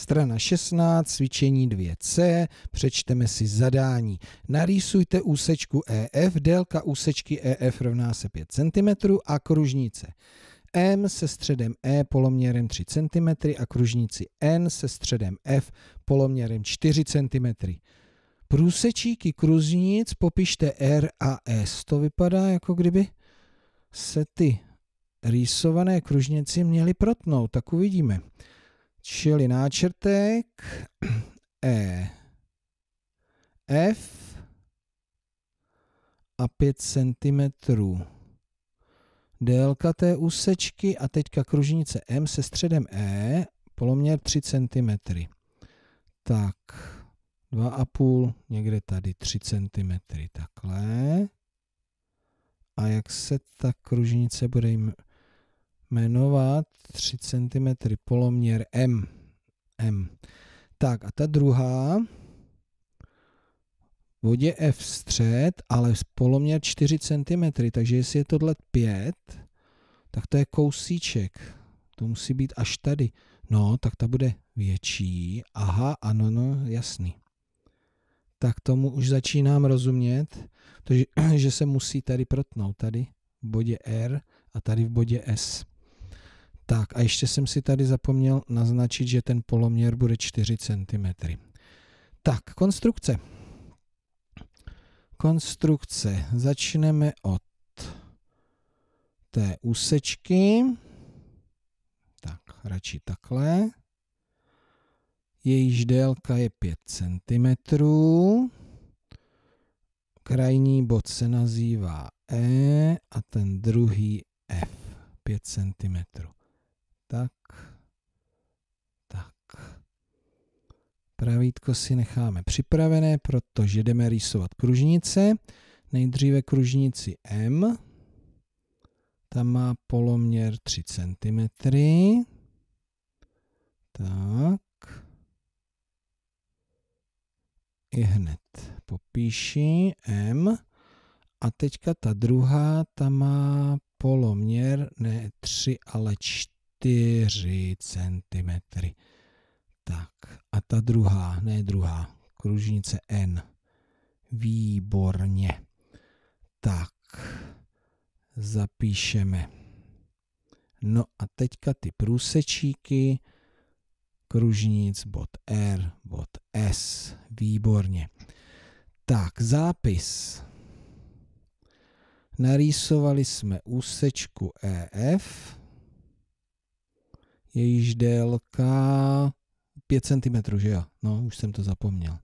Strana 16, cvičení 2C, přečteme si zadání. Narýsujte úsečku EF, délka úsečky EF rovná se 5 cm a kružnice. M se středem E poloměrem 3 cm a kružnici N se středem F poloměrem 4 cm. Průsečíky kružnic popište R a S. E. To vypadá jako kdyby se ty rýsované kružnici měly protnout, tak uvidíme čili náčrtek E, F a 5 cm délka té úsečky a teďka kružnice M se středem E, poloměr 3 cm. Tak, 2,5, někde tady 3 cm, takhle. A jak se ta kružnice bude jmenovat? jmenovat 3 cm poloměr M. M. Tak a ta druhá, vodě F střed, ale poloměr 4 cm, takže jestli je tohle 5, tak to je kousíček. To musí být až tady. No, tak ta bude větší. Aha, ano, no, jasný. Tak tomu už začínám rozumět, to, že, že se musí tady protnout, tady v bodě R a tady v bodě S. Tak a ještě jsem si tady zapomněl naznačit, že ten poloměr bude 4 cm. Tak, konstrukce. Konstrukce. Začneme od té úsečky. Tak, radši takhle. Jejíž délka je 5 cm. Krajní bod se nazývá E a ten druhý F 5 cm. Tak, tak. Pravítko si necháme připravené, protože jdeme rýsovat kružnice. Nejdříve kružnici M. Ta má poloměr 3 cm. Tak. I hned popíši M. A teďka ta druhá, ta má poloměr, ne 3, ale 4. 4 cm. Tak a ta druhá, ne druhá, kružnice N. Výborně. Tak, zapíšeme. No a teďka ty průsečíky, kružnic, bod R, bod S, výborně. Tak, zápis. Narýsovali jsme úsečku EF, jejíž délka 5 cm, že jo? No, už jsem to zapomněl.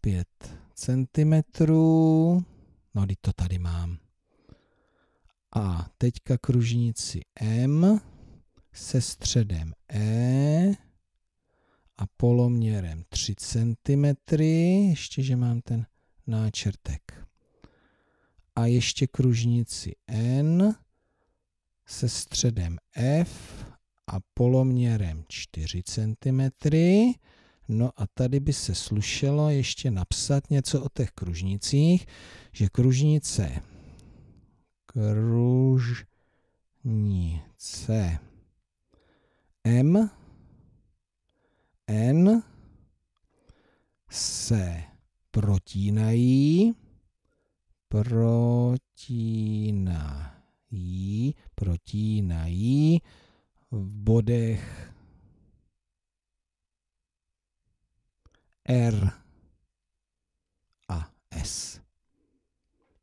5 cm. No, teď to tady mám. A teďka kružnici M se středem E a poloměrem 3 cm. Ještě, že mám ten náčrtek. A ještě kružnici N se středem F a poloměrem 4 cm. No a tady by se slušelo ještě napsat něco o těch kružnicích, že kružnice, kružnice M, N se protínají, protínají, protínají v bodech R a S.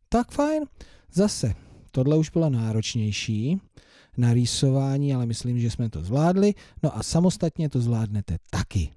Tak fajn, zase, tohle už bylo náročnější na rýsování, ale myslím, že jsme to zvládli. No a samostatně to zvládnete taky.